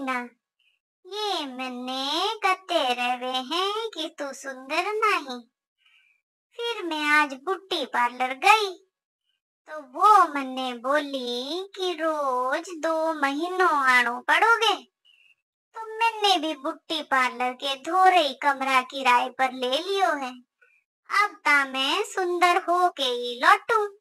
मैना ये मैंने कते रहे हैं कि तू सुंदर नहीं फिर मैं आज बुट्टी पार्लर गई तो वो मैंने बोली कि रोज दो महीनों आनो पड़ोगे तो मैंने भी बुट्टी पार्लर के धोरे ही कमरा किराए पर ले लियो है अब ता मैं सुंदर हो के ही लौटू